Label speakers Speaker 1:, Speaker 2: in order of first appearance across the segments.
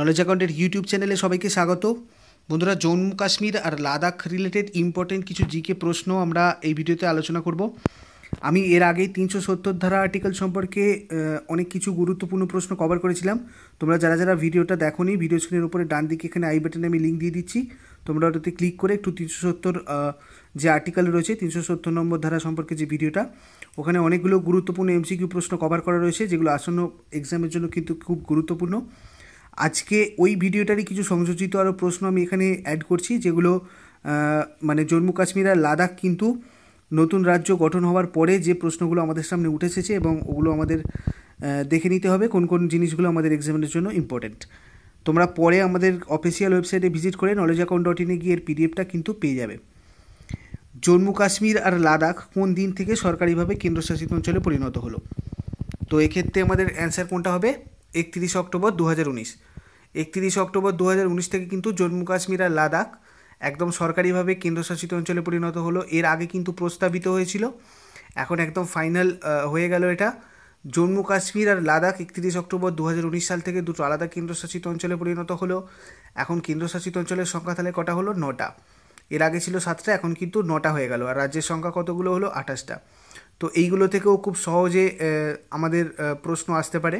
Speaker 1: knowledge অ্যাকাউন্টের YouTube চ্যানেলে সবাইকে স্বাগত বন্ধুরা জম্মু কাশ্মীর আর লাদাখ রিলেটেড ইম্পর্টেন্ট কিছু জিকে প্রশ্ন আমরা এই ভিডিওতে আলোচনা করব আমি এর আগেই তিনশো সত্তর ধারা আর্টিকেল সম্পর্কে অনেক কিছু গুরুত্বপূর্ণ প্রশ্ন কভার করেছিলাম তোমরা যারা যারা ভিডিওটা নি ভিডিও স্ক্রিনের উপরে ডান দিকে এখানে আই বাটনে আমি লিঙ্ক দিয়ে দিচ্ছি তোমরা ওটাতে ক্লিক করে একটু তিনশো সত্তর যে আর্টিকেল রয়েছে তিনশো সত্তর নম্বর ধারা সম্পর্কে যে ভিডিওটা ওখানে অনেকগুলো গুরুত্বপূর্ণ এমসিকিউ প্রশ্ন কভার করা রয়েছে যেগুলো আসন্ন এক্সামের জন্য কিন্তু খুব গুরুত্বপূর্ণ আজকে ওই ভিডিওটারই কিছু সংযোজিত আরও প্রশ্ন আমি এখানে অ্যাড করছি যেগুলো মানে জম্মু কাশ্মীর আর লাদাখ কিন্তু নতুন রাজ্য গঠন হওয়ার পরে যে প্রশ্নগুলো আমাদের সামনে উঠে এসেছে এবং ওগুলো আমাদের দেখে নিতে হবে কোন কোন জিনিসগুলো আমাদের এক্সামের জন্য ইম্পর্টেন্ট তোমরা পরে আমাদের অফিসিয়াল ওয়েবসাইটে ভিজিট করে নলেজ অ্যাকাউন্ট ডট ইনে গিয়ে এর পিডিএফটা কিন্তু পেয়ে যাবে জম্মু কাশ্মীর আর লাদাখ কোন দিন থেকে সরকারিভাবে কেন্দ্রশাসিত অঞ্চলে পরিণত হলো তো এক্ষেত্রে আমাদের অ্যান্সার কোনটা হবে একত্রিশ অক্টোবর দু হাজার উনিশ একত্রিশ অক্টোবর দু হাজার উনিশ থেকে কিন্তু জম্মু কাশ্মীর আর লাদাখ একদম সরকারিভাবে কেন্দ্রশাসিত অঞ্চলে পরিণত হলো এর আগে কিন্তু প্রস্তাবিত হয়েছিল এখন একদম ফাইনাল হয়ে গেল এটা জম্মু কাশ্মীর আর লাদাখ একত্রিশ অক্টোবর দু সাল থেকে দুটো আলাদা কেন্দ্রশাসিত অঞ্চলে পরিণত হলো এখন কেন্দ্রশাসিত অঞ্চলের সংখ্যা তাহলে কটা হলো নটা এর আগে ছিল সাতটা এখন কিন্তু নটা হয়ে গেল আর রাজ্যের সংখ্যা কতগুলো হলো আঠাশটা তো এইগুলো থেকেও খুব সহজে আমাদের প্রশ্ন আসতে পারে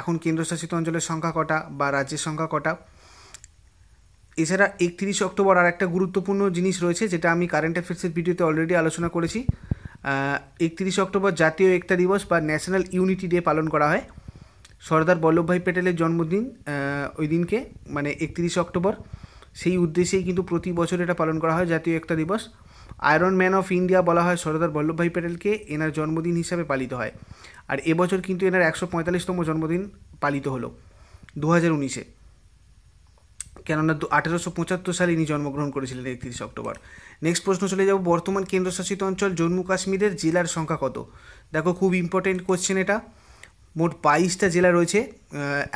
Speaker 1: এখন কেন্দ্রশাসিত অঞ্চলের সংখ্যা কটা বা রাজ্যের সংখ্যা কটা এছাড়া একত্রিশ অক্টোবর আর একটা গুরুত্বপূর্ণ জিনিস রয়েছে যেটা আমি কারেন্ট অ্যাফেয়ার্সের ভিডিওতে অলরেডি আলোচনা করেছি একত্রিশ অক্টোবর জাতীয় একতা দিবস বা ন্যাশনাল ইউনিটি ডে পালন করা হয় সর্দার বল্লভভাই প্যাটেলের জন্মদিন ওই দিনকে মানে একত্রিশ অক্টোবর সেই উদ্দেশ্যেই কিন্তু প্রতি বছর এটা পালন করা হয় জাতীয় একতা দিবস আয়রন ম্যান অফ ইন্ডিয়া বলা হয় সর্দার বল্লভভাই প্যাটেলকে এনার জন্মদিন হিসাবে পালিত হয় আর এবছর কিন্তু এনার একশো পঁয়তাল্লিশতম জন্মদিন পালিত হলো দু হাজার উনিশে কেননা আঠেরোশো পঁচাত্তর সালে ইনি জন্মগ্রহণ করেছিলেন একত্রিশ অক্টোবর নেক্সট প্রশ্ন চলে যাব বর্তমান কেন্দ্রশাসিত অঞ্চল জম্মু কাশ্মীরের জেলার সংখ্যা কত দেখো খুব ইম্পর্টেন্ট কোশ্চেন এটা মোট বাইশটা জেলা রয়েছে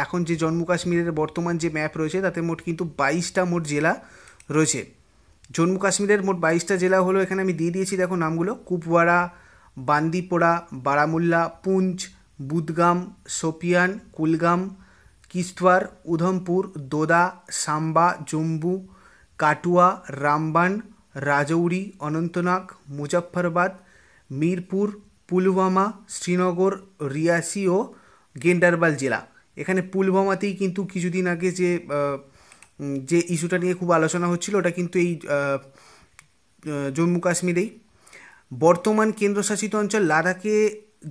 Speaker 1: এখন যে জম্মু কাশ্মীরের বর্তমান যে ম্যাপ রয়েছে তাতে মোট কিন্তু বাইশটা মোট জেলা রয়েছে জম্মু কাশ্মীরের মোট বাইশটা জেলা হলো এখানে আমি দিয়ে দিয়েছি দেখো নামগুলো কুপওয়ারা বান্দিপোড়া বারামুল্লা পুঞ্চ বুদগাম সোপিয়ান কুলগাম কিস্তওয়ার উধমপুর দোদা সাম্বা জম্মু কাটুয়া রামবান রাজৌরি অনন্তনাগ মুজফ্ফরবাদ মিরপুর পুলওয়ামা শ্রীনগর রিয়াসি ও গেন্ডারবাল জেলা এখানে পুলওয়ামাতেই কিন্তু কিছুদিন আগে যে যে ইস্যুটা নিয়ে খুব আলোচনা হচ্ছিল ওটা কিন্তু এই জম্মু কাশ্মীরেই বর্তমান কেন্দ্রশাসিত অঞ্চল লাদাখে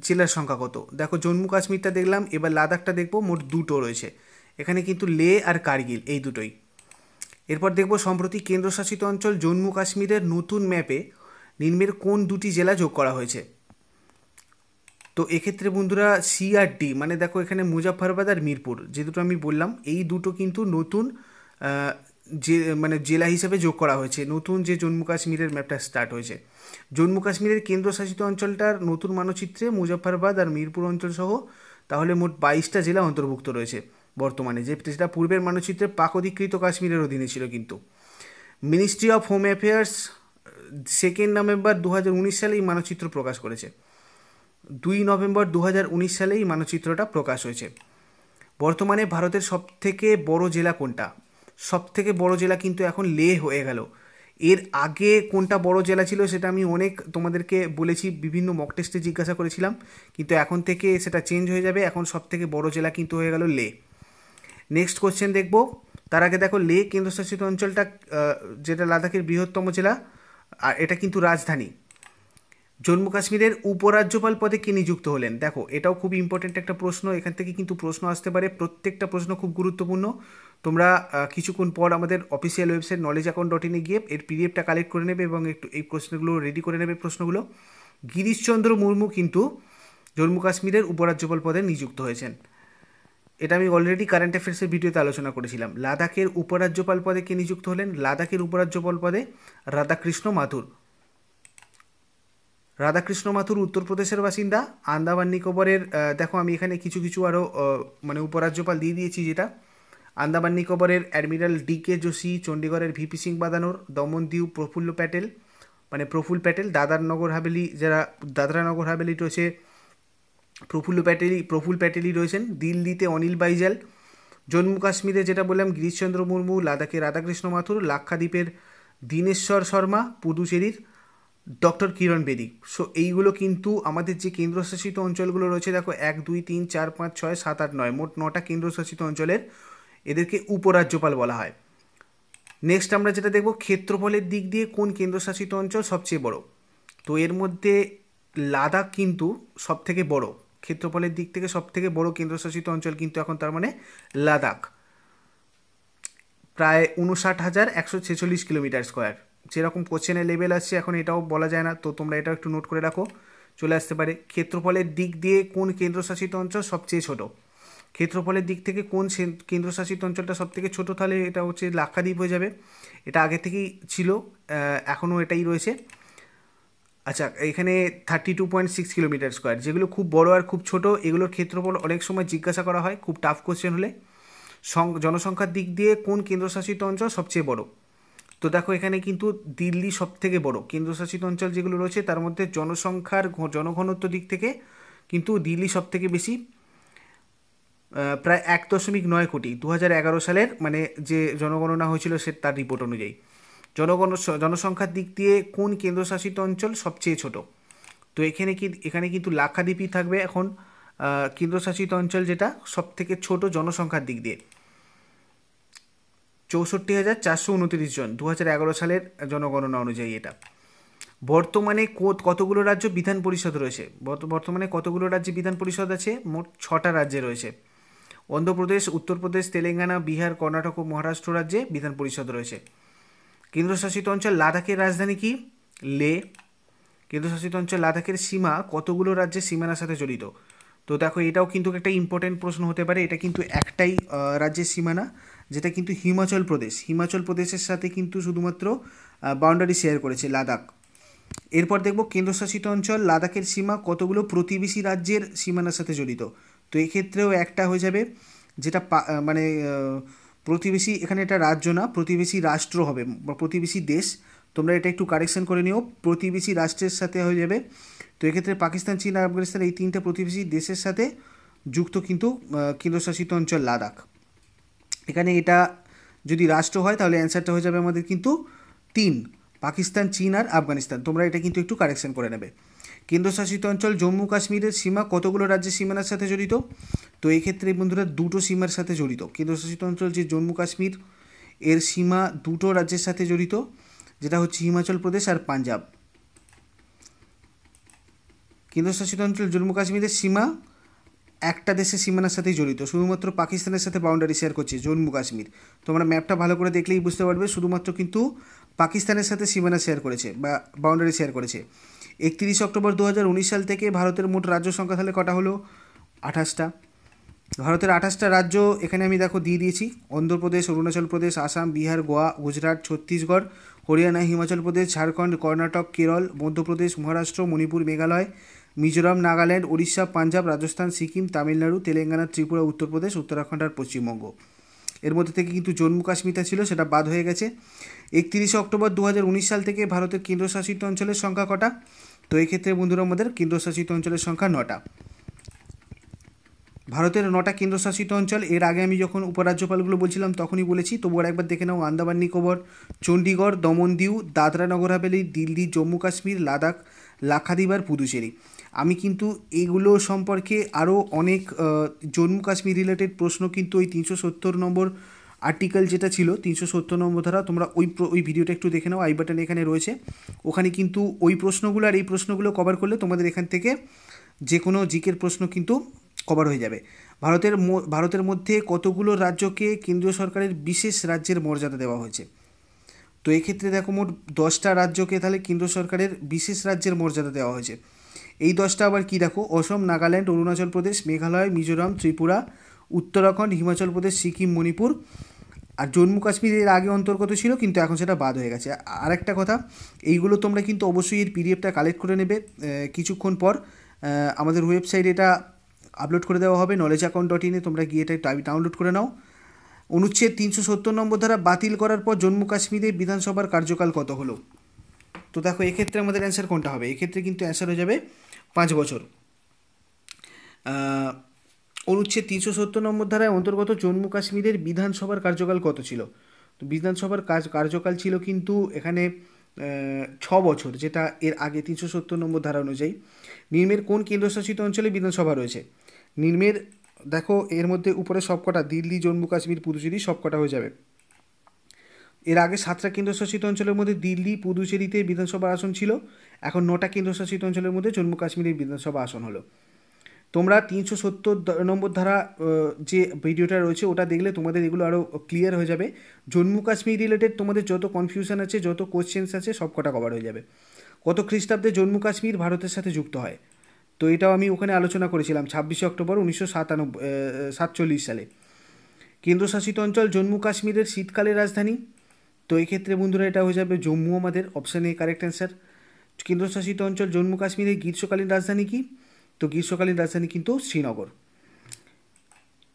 Speaker 1: জেলার সংখ্যা কত দেখো জম্মু কাশ্মীরটা দেখলাম এবার লাদাখটা দেখবো মোট দুটো রয়েছে এখানে কিন্তু লে আর কার্গিল এই দুটোই এরপর দেখব সম্প্রতি কেন্দ্রশাসিত অঞ্চল জম্মু কাশ্মীরের নতুন ম্যাপে নিম্নের কোন দুটি জেলা যোগ করা হয়েছে তো এক্ষেত্রে বন্ধুরা সিআরডি মানে দেখো এখানে মুজাফরাবাদ আর মিরপুর যে দুটো আমি বললাম এই দুটো কিন্তু নতুন যে মানে জেলা হিসেবে যোগ করা হয়েছে নতুন যে জম্মু কাশ্মীরের ম্যাপটা স্টার্ট হয়েছে জম্মু কাশ্মীরের কেন্দ্রশাসিত অঞ্চলটার নতুন মানচিত্রে মুজফ্ফরবাদ আর মিরপুর অঞ্চল সহ তাহলে মোট বাইশটা জেলা অন্তর্ভুক্ত রয়েছে বর্তমানে যে যেটা পূর্বের মানচিত্রে পাক অধিকৃত কাশ্মীরের অধীনে ছিল কিন্তু ministry of home affairs second November দু সালে এই মানচিত্র প্রকাশ করেছে দুই নভেম্বর দু সালে এই মানচিত্রটা প্রকাশ হয়েছে বর্তমানে ভারতের সবথেকে বড় জেলা কোনটা সব থেকে বড় জেলা কিন্তু এখন লে হয়ে গেল এর আগে কোনটা বড় জেলা ছিল সেটা আমি অনেক তোমাদেরকে বলেছি বিভিন্ন মক টেস্টে জিজ্ঞাসা করেছিলাম কিন্তু এখন থেকে সেটা চেঞ্জ হয়ে যাবে এখন সব থেকে বড় জেলা কিন্তু হয়ে গেল লে নেক্সট কোশ্চেন দেখব তার আগে দেখো লে কেন্দ্রশাসিত অঞ্চলটা যেটা লাদাখের বৃহত্তম জেলা আর এটা কিন্তু রাজধানী জম্মু কাশ্মীরের উপরাজ্যপাল পদে কে নিযুক্ত হলেন দেখো এটাও খুব ইম্পর্টেন্ট একটা প্রশ্ন এখান থেকে কিন্তু প্রশ্ন আসতে পারে প্রত্যেকটা প্রশ্ন খুব গুরুত্বপূর্ণ তোমরা কিছুক্ষণ পর আমাদের official website knowledge account dot ইনে গিয়ে এর পিডিএফটা কালেক্ট করে নেবে এবং একটু এই প্রশ্নগুলো রেডি করে নেবে প্রশ্নগুলো গিরিশচন্দ্র মুর্মু কিন্তু জম্মু কাশ্মীরের উপরাজ্যপাল পদে নিযুক্ত হয়েছেন এটা আমি অলরেডি কারেন্ট অ্যাফেয়ার্সের ভিডিওতে আলোচনা করেছিলাম লাদাখের উপরাজ্যপাল পদে কে নিযুক্ত হলেন লাদাখের উপরাজ্যপাল পদে রাধাকৃষ্ণ মাথুর রাধাকৃষ্ণ মাথুর উত্তরপ্রদেশের বাসিন্দা আন্দামান নিকোবরের দেখো আমি এখানে কিছু কিছু আরও মানে উপরাজ্যপাল দিয়ে দিয়েছি যেটা আন্দামান নিকোবরের অ্যাডমিরাল ডি কে যোশী চণ্ডীগড়ের ভিপি সিং বাদানোর দমন দিউ প্রফুল্ল প্যাটেল মানে প্রফুল প্যাটেল দাদার নগর হাভেলি যারা দাদরা নগর হাভেলি রয়েছে প্রফুল্ল প্যাটেলি প্রফুল প্যাটেলই রয়েছেন দিল্লিতে অনিল বাইজাল জম্মু কাশ্মীরে যেটা বললাম গিরিশচন্দ্র মুর্মু লাদাখে রাধাকৃষ্ণ মাথুর লাক্ষাদ্বীপের দীনেশ্বর শর্মা পুদুচেরির ডক্টর কিরণ বেদি সো এইগুলো কিন্তু আমাদের যে কেন্দ্রশাসিত অঞ্চলগুলো রয়েছে দেখো এক দুই তিন চার পাঁচ ছয় সাত আট নয় মোট নটা কেন্দ্রশাসিত অঞ্চলের এদেরকে উপরাজ্যপাল বলা হয় নেক্সট আমরা যেটা দেখব ক্ষেত্রফলের দিক দিয়ে কোন কেন্দ্রশাসিত অঞ্চল সবচেয়ে বড় তো এর মধ্যে লাদাখ কিন্তু সব থেকে বড় ক্ষেত্রফলের দিক থেকে সব থেকে বড় কেন্দ্রশাসিত অঞ্চল কিন্তু এখন তার মানে লাদাখ প্রায় উনষাট হাজার একশো ছেচল্লিশ কিলোমিটার স্কোয়ার যেরকম কোশ্চেনের লেভেল আসছে এখন এটাও বলা যায় না তো তোমরা এটাও একটু নোট করে রাখো চলে আসতে পারে ক্ষেত্রফলের দিক দিয়ে কোন কেন্দ্রশাসিত অঞ্চল সবচেয়ে ছোটো ক্ষেত্রফলের দিক থেকে কোন কেন্দ্রশাসিত অঞ্চলটা সব থেকে ছোটো তাহলে এটা হচ্ছে লাক্ষাদ্বীপ হয়ে যাবে এটা আগে থেকেই ছিল এখনও এটাই রয়েছে আচ্ছা এখানে thirty two point six kilometre square যেগুলো খুব বড় আর খুব ছোট এগুলোর ক্ষেত্রফল অনেক সময় জিজ্ঞাসা করা হয় খুব টাফ কোশ্চেন হলে জনসংখ্যার দিক দিয়ে কোন কেন্দ্রশাসিত অঞ্চল সবচেয়ে বড় তো দেখো এখানে কিন্তু দিল্লি সব থেকে বড় কেন্দ্রশাসিত অঞ্চল যেগুলো রয়েছে তার মধ্যে জনসংখ্যার জনঘনত্ব দিক থেকে কিন্তু দিল্লি সব থেকে বেশি প্রায় এক দশমিক নয় কোটি দু হাজার এগারো সালের মানে যে জনগণনা হয়েছিল সে তার রিপোর্ট অনুযায়ী জনগণ জনসংখ্যার দিক দিয়ে কোন কেন্দ্রশাসিত অঞ্চল সবচেয়ে ছোট তো এখানে কি এখানে কিন্তু লাক্ষাদ্বীপই থাকবে এখন কেন্দ্রশাসিত অঞ্চল যেটা সব থেকে ছোট জনসংখ্যার দিক দিয়ে চৌষট্টি হাজার চারশো উনত্রিশ জন দু হাজার এগারো সালের জনগণনা অনুযায়ী এটা বর্তমানে কতগুলো রাজ্য বিধান পরিষদ রয়েছে বর্তমানে কতগুলো রাজ্যে বিধান পরিষদ আছে মোট ছটা রাজ্যে রয়েছে অন্ধ্রপ্রদেশ উত্তরপ্রদেশ তেলেঙ্গানা বিহার কর্ণাটক ও মহারাষ্ট্র রাজ্যে বিধান পরিষদ রয়েছে কেন্দ্রশাসিত অঞ্চল লাদাখের রাজধানী কি লে কেন্দ্রশাসিত অঞ্চল লাদাখের সীমা কতগুলো রাজ্যের সীমানার সাথে জড়িত তো দেখো এটাও কিন্তু একটা ইম্পর্টেন্ট প্রশ্ন হতে পারে এটা কিন্তু একটাই রাজ্যের সীমানা যেটা কিন্তু হিমাচল প্রদেশ হিমাচল প্রদেশের সাথে কিন্তু শুধুমাত্র বাউন্ডারি শেয়ার করেছে লাদাখ এরপর দেখব কেন্দ্রশাসিত অঞ্চল লাদাখের সীমা কতগুলো প্রতিবেশী রাজ্যের সীমানার সাথে জড়িত তো এক্ষেত্রেও একটা হয়ে যাবে যেটা মানে প্রতিবেশী এখানে এটা রাজ্য না প্রতিবেশী রাষ্ট্র হবে বা প্রতিবেশী দেশ তোমরা এটা একটু কারেকশন করে নিও প্রতিবেশী রাষ্ট্রের সাথে হয়ে যাবে তো এক্ষেত্রে পাকিস্তান চীন আর আফগানিস্তান এই তিনটা প্রতিবেশী দেশের সাথে যুক্ত কিন্তু কেন্দ্রশাসিত অঞ্চল লাদাখ এখানে এটা যদি রাষ্ট্র হয় তাহলে অ্যান্সারটা হয়ে যাবে আমাদের কিন্তু তিন পাকিস্তান চীন আর আফগানিস্তান তোমরা এটা কিন্তু একটু কারেকশন করে নেবে কেন্দ্রশাসিত অঞ্চল জম্মু কাশ্মীরের সীমা কতগুলো রাজ্যের সীমানার সাথে জড়িত তো এই ক্ষেত্রে বন্ধুরা দুটো সীমার সাথে জড়িত কেন্দ্রশাসিত অঞ্চল যে জম্মু কাশ্মীর এর সীমা দুটো রাজ্যের সাথে জড়িত যেটা হচ্ছে হিমাচল প্রদেশ আর পাঞ্জাব কেন্দ্রশাসিত অঞ্চল জম্মু কাশ্মীরের সীমা একটা দেশের সীমানার সাথেই জড়িত শুধুমাত্র পাকিস্তানের সাথে বাউন্ডারি শেয়ার করছে জম্মু কাশ্মীর তোমরা ম্যাপটা ভালো করে দেখলেই বুঝতে পারবে শুধুমাত্র কিন্তু পাকিস্তানের সাথে সীমানা শেয়ার করেছে বা বাউন্ডারি শেয়ার করেছে একত্রিশ অক্টোবর দু সাল থেকে ভারতের মোট রাজ্য সংখ্যা তাহলে কটা হলো আঠাশটা ভারতের আঠাশটা রাজ্য এখানে আমি দেখো দিয়ে দিয়েছি অন্ধ্রপ্রদেশ অরুণাচল প্রদেশ আসাম বিহার গোয়া গুজরাট ছত্তিশগড় হরিয়ানা হিমাচল প্রদেশ ঝাড়খণ্ড কর্ণাটক কেরল মধ্যপ্রদেশ মহারাষ্ট্র মণিপুর মেঘালয় মিজোরাম নাগাল্যান্ড উড়িষ্যা পাঞ্জাব রাজস্থান সিকিম তামিলনাড়ু তেলেঙ্গানা ত্রিপুরা উত্তরপ্রদেশ উত্তরাখণ্ড আর পশ্চিমবঙ্গ এর মধ্যে থেকে কিন্তু জম্মু কাশ্মীরটা ছিল সেটা বাদ হয়ে গেছে একত্রিশে অক্টোবর দু সাল থেকে ভারতের কেন্দ্রশাসিত অঞ্চলের সংখ্যা কটা তো এই ক্ষেত্রে বন্ধুরা আমাদের কেন্দ্রশাসিত অঞ্চলের সংখ্যা নটা ভারতের নটা কেন্দ্রশাসিত অঞ্চল এর আগে আমি যখন উপরাজ্যপালগুলো বলছিলাম তখনই বলেছি তবু আর একবার দেখে নাও আন্দামান নিকোবর চণ্ডীগড় দমন দিউ দাদরা নগর হাভেলি দিল্লি জম্মু কাশ্মীর লাদাখ লাক্ষাদ্বীপ আর পুদুচেরি আমি কিন্তু এগুলো সম্পর্কে আরও অনেক জম্মু কাশ্মীর রিলেটেড প্রশ্ন কিন্তু ওই তিনশো সত্তর নম্বর আর্টিকেল যেটা ছিল তিনশো সত্তর নম্বর ধারা তোমরা ওই ওই ভিডিওটা একটু দেখে নাও আই বাটন এখানে রয়েছে ওখানে কিন্তু ওই প্রশ্নগুলো আর এই প্রশ্নগুলো কভার করলে তোমাদের এখান থেকে যে কোনো জিকের প্রশ্ন কিন্তু কভার হয়ে যাবে ভারতের ভারতের মধ্যে কতগুলো রাজ্যকে কেন্দ্রীয় সরকারের বিশেষ রাজ্যের মর্যাদা দেওয়া হয়েছে তো এক্ষেত্রে দেখো মোট দশটা রাজ্যকে তাহলে কেন্দ্র সরকারের বিশেষ রাজ্যের মর্যাদা দেওয়া হয়েছে এই দশটা আবার কি দেখো অসম নাগাল্যান্ড অরুণাচল প্রদেশ মেঘালয় মিজোরাম ত্রিপুরা উত্তরাখণ্ড হিমাচল প্রদেশ সিকিম মণিপুর আর জম্মু কাশ্মীর এর আগে অন্তর্গত ছিল কিন্তু এখন সেটা বাদ হয়ে গেছে আর একটা কথা এইগুলো তোমরা কিন্তু অবশ্যই এর পিডিএফটা কালেক্ট করে নেবে কিছুক্ষণ পর আমাদের ওয়েবসাইট এটা আপলোড করে দেওয়া হবে নলেজ অ্যাকাউন্ট ডট ইনে তোমরা গিয়ে এটা ডাউনলোড করে নাও অনুচ্ছেদ তিনশো সত্তর নম্বর দ্বারা বাতিল করার পর জম্মু কাশ্মীরে বিধানসভার কার্যকাল কত হলো তো দেখো এক্ষেত্রে আমাদের অ্যান্সার কোনটা হবে এক্ষেত্রে কিন্তু অ্যান্সার হয়ে যাবে পাঁচ বছর অনুচ্ছেদ তিনশো সত্তর নম্বর ধারায় অন্তর্গত জম্মু কাশ্মীরের বিধানসভার কার্যকাল কত ছিল তো বিধানসভার কাজ কার্যকাল ছিল কিন্তু এখানে ছ বছর যেটা এর আগে তিনশো সত্তর নম্বর ধারা অনুযায়ী নির্মের কোন কেন্দ্রশাসিত অঞ্চলে বিধানসভা রয়েছে নির্মের দেখো এর মধ্যে উপরে সবকটা দিল্লি জম্মু কাশ্মীর পুদুচেরি সবকটা হয়ে যাবে এর আগে সাতটা কেন্দ্রশাসিত অঞ্চলের মধ্যে দিল্লি পুদুচেরিতে বিধানসভা আসন ছিল এখন নটা কেন্দ্রশাসিত অঞ্চলের মধ্যে জম্মু কাশ্মীরের বিধানসভা আসন হলো তোমরা তিনশো সত্তর নম্বর ধারা যে ভিডিওটা রয়েছে ওটা দেখলে তোমাদের এগুলো আরও ক্লিয়ার হয়ে যাবে জম্মু কাশ্মীর রিলেটেড তোমাদের যত কনফিউশন আছে যত কোশ্চেন্স আছে সব কটা কভার হয়ে যাবে কত খ্রিস্টাব্দে জম্মু কাশ্মীর ভারতের সাথে যুক্ত হয় তো এটাও আমি ওখানে আলোচনা করেছিলাম ছাব্বিশে অক্টোবর উনিশশো সাতানব্বই সাতচল্লিশ সালে কেন্দ্রশাসিত অঞ্চল জম্মু কাশ্মীরের শীতকালের রাজধানী তো এক্ষেত্রে বন্ধুরা এটা হয়ে যাবে জম্মু আমাদের অপশান এ কারেক্ট অ্যান্সার কেন্দ্রশাসিত অঞ্চল জম্মু কাশ্মীরের গ্রীষ্মকালীন রাজধানী কি তো গ্রীষ্মকালীন রাজধানী কিন্তু শ্রীনগর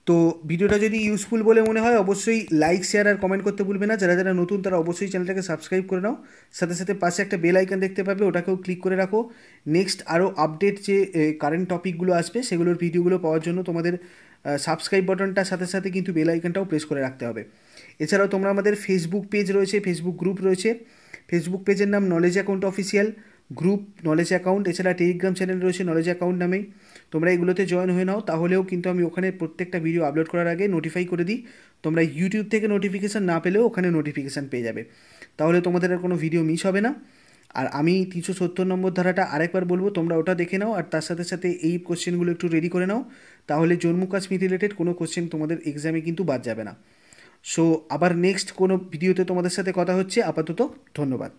Speaker 1: তো ভিডিওটা যদি ইউজফুল বলে মনে হয় অবশ্যই লাইক শেয়ার আর কমেন্ট করতে ভুলবে না যারা যারা নতুন তারা অবশ্যই চ্যানেলটাকে সাবস্ক্রাইব করে নাও সাথে সাথে পাশে একটা বেল আইকন দেখতে পাবে ওটাকেও ক্লিক করে রাখো নেক্সট আরও আপডেট যে কারেন্ট টপিকগুলো আসবে সেগুলোর ভিডিওগুলো পাওয়ার জন্য তোমাদের সাবস্ক্রাইব বাটনটার সাথে সাথে কিন্তু বেল আইকনটাও প্রেস করে রাখতে হবে এছাড়াও তোমরা আমাদের ফেসবুক পেজ রয়েছে ফেসবুক গ্রুপ রয়েছে ফেসবুক পেজের নাম knowledge account official group knowledge account এছাড়া টেলিগ্রাম চ্যানেল রয়েছে নলেজ অ্যাকাউন্ট নামেই তোমরা এগুলোতে জয়েন হয়ে নাও তাহলেও কিন্তু আমি ওখানে প্রত্যেকটা ভিডিও আপলোড করার আগে নোটিফাই করে দিই তোমরা ইউটিউব থেকে নোটিফিকেশান না পেলেও ওখানে নোটিফিকেশান পেয়ে যাবে তাহলে তোমাদের আর কোনো ভিডিও মিস হবে না আর আমি তিনশো সত্তর নম্বর ধারাটা আরেকবার বলবো তোমরা ওটা দেখে নাও আর তার সাথে সাথে এই কোশ্চেনগুলো একটু রেডি করে নাও তাহলে জম্মু কাশ্মীর রিলেটেড কোনো কোশ্চেন তোমাদের এক্সামে কিন্তু বাদ যাবে না সো আবার নেক্সট কোনো ভিডিওতে তোমাদের সাথে কথা হচ্ছে আপাতত ধন্যবাদ